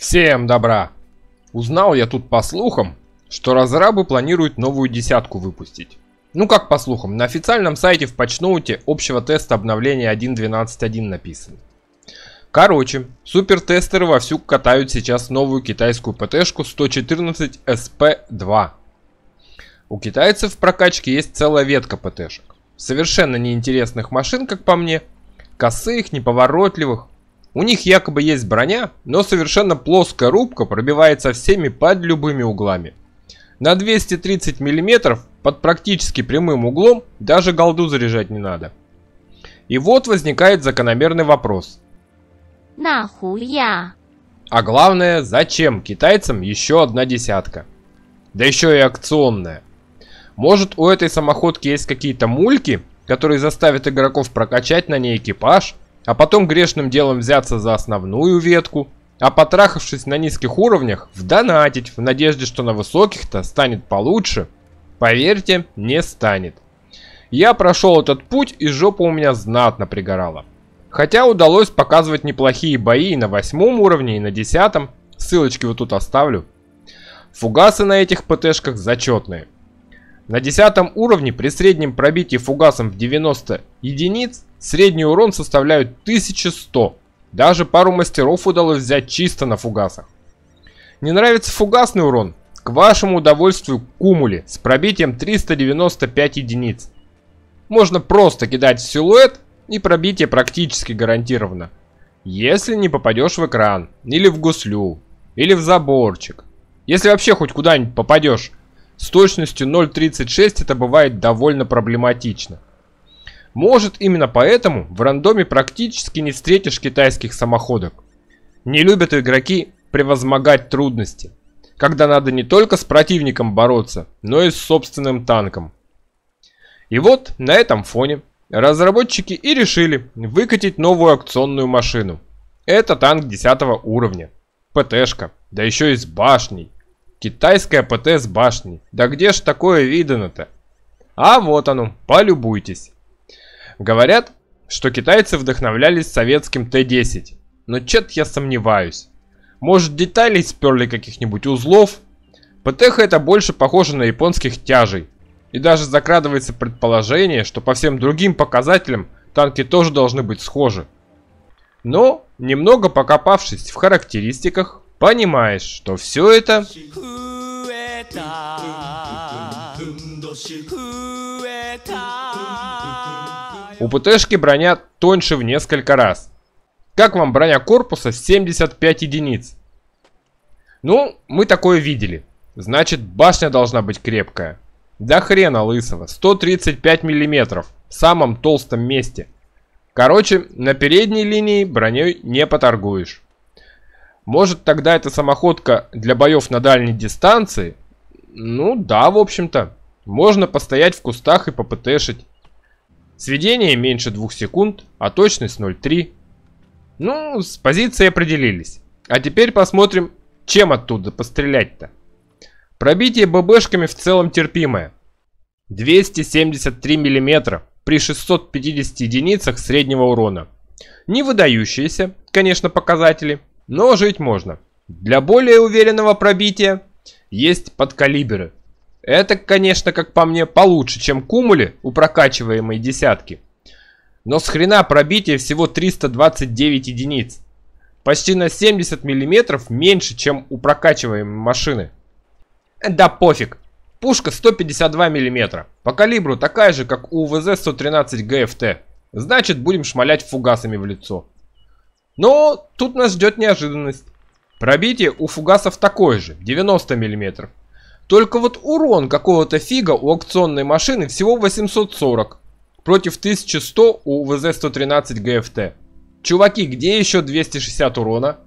Всем добра! Узнал я тут по слухам, что разрабы планируют новую десятку выпустить. Ну как по слухам, на официальном сайте в почноуте общего теста обновления 1.12.1 написано. Короче, супертестеры вовсю катают сейчас новую китайскую ПТ-шку 114 SP2. У китайцев в прокачке есть целая ветка ПТ-шек. Совершенно неинтересных машин, как по мне. Косых, неповоротливых, у них якобы есть броня, но совершенно плоская рубка пробивается всеми под любыми углами. На 230 мм под практически прямым углом даже голду заряжать не надо. И вот возникает закономерный вопрос. Нахуя? А главное, зачем китайцам еще одна десятка? Да еще и акционная. Может у этой самоходки есть какие-то мульки, которые заставят игроков прокачать на ней экипаж – а потом грешным делом взяться за основную ветку, а потрахавшись на низких уровнях, вдонатить в надежде, что на высоких-то станет получше, поверьте, не станет. Я прошел этот путь и жопа у меня знатно пригорала. Хотя удалось показывать неплохие бои и на восьмом уровне, и на десятом. Ссылочки вот тут оставлю. Фугасы на этих ПТшках зачетные. На десятом уровне при среднем пробитии фугасом в 90 единиц Средний урон составляет 1100. Даже пару мастеров удалось взять чисто на фугасах. Не нравится фугасный урон? К вашему удовольствию кумули с пробитием 395 единиц. Можно просто кидать в силуэт и пробитие практически гарантировано. Если не попадешь в экран, или в гуслю, или в заборчик. Если вообще хоть куда-нибудь попадешь, с точностью 0.36 это бывает довольно проблематично. Может, именно поэтому в рандоме практически не встретишь китайских самоходок. Не любят игроки превозмогать трудности, когда надо не только с противником бороться, но и с собственным танком. И вот на этом фоне разработчики и решили выкатить новую акционную машину. Это танк 10 уровня. ПТ-шка, да еще и с башней. Китайская ПТ с башней. Да где ж такое видано-то? А вот оно, полюбуйтесь. Говорят, что китайцы вдохновлялись советским Т-10, но чет я сомневаюсь. Может деталей сперли каких-нибудь узлов? ПТХ это больше похоже на японских тяжей. И даже закрадывается предположение, что по всем другим показателям танки тоже должны быть схожи. Но, немного покопавшись в характеристиках, понимаешь, что все это... Фуэта, у ПТшки броня тоньше в несколько раз. Как вам броня корпуса 75 единиц? Ну, мы такое видели. Значит, башня должна быть крепкая. Да хрена лысого, 135 миллиметров, в самом толстом месте. Короче, на передней линии броней не поторгуешь. Может тогда эта самоходка для боев на дальней дистанции? Ну да, в общем-то. Можно постоять в кустах и попытешить. Сведение меньше 2 секунд, а точность 0,3. Ну, с позиции определились. А теперь посмотрим, чем оттуда пострелять-то. Пробитие ББшками в целом терпимое. 273 мм при 650 единицах среднего урона. Не выдающиеся, конечно, показатели, но жить можно. Для более уверенного пробития есть подкалиберы это, конечно, как по мне, получше, чем кумули у прокачиваемой десятки. Но с хрена пробитие всего 329 единиц. Почти на 70 мм меньше, чем у прокачиваемой машины. Да пофиг. Пушка 152 мм. По калибру такая же, как у УВЗ-113 ГФТ. Значит, будем шмалять фугасами в лицо. Но тут нас ждет неожиданность. Пробитие у фугасов такое же, 90 мм. Только вот урон какого-то фига у аукционной машины всего 840 против 1100 у ВЗ-113 ГФТ. Чуваки, где еще 260 урона?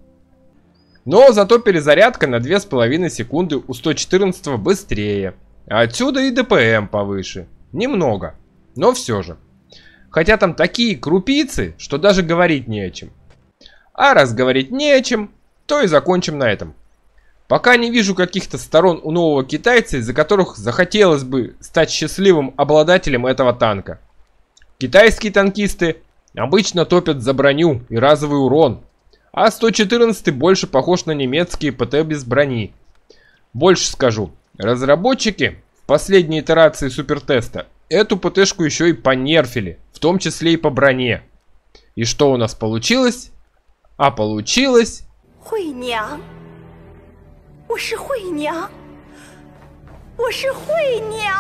Но зато перезарядка на 2,5 секунды у 114 быстрее. отсюда и ДПМ повыше. Немного, но все же. Хотя там такие крупицы, что даже говорить не о чем. А раз говорить не о чем, то и закончим на этом. Пока не вижу каких-то сторон у нового китайца, из-за которых захотелось бы стать счастливым обладателем этого танка. Китайские танкисты обычно топят за броню и разовый урон, а 114 больше похож на немецкие ПТ без брони. Больше скажу, разработчики в последней итерации супертеста эту ПТшку еще и понерфили, в том числе и по броне. И что у нас получилось? А получилось... 我是惠娘，我是惠娘。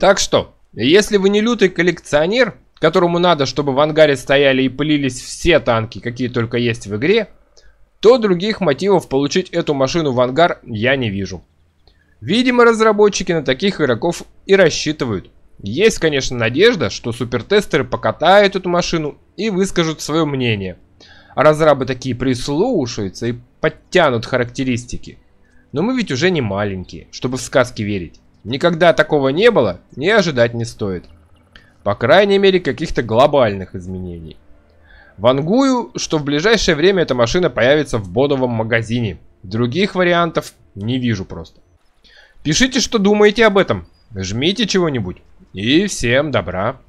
Так что, если вы не лютый коллекционер, которому надо, чтобы в ангаре стояли и пылились все танки, какие только есть в игре, то других мотивов получить эту машину в ангар я не вижу. Видимо, разработчики на таких игроков и рассчитывают. Есть, конечно, надежда, что супертестеры покатают эту машину и выскажут свое мнение. А разрабы такие прислушаются и подтянут характеристики. Но мы ведь уже не маленькие, чтобы в сказки верить. Никогда такого не было не ожидать не стоит. По крайней мере, каких-то глобальных изменений. Вангую, что в ближайшее время эта машина появится в бодовом магазине. Других вариантов не вижу просто. Пишите, что думаете об этом. Жмите чего-нибудь. И всем добра.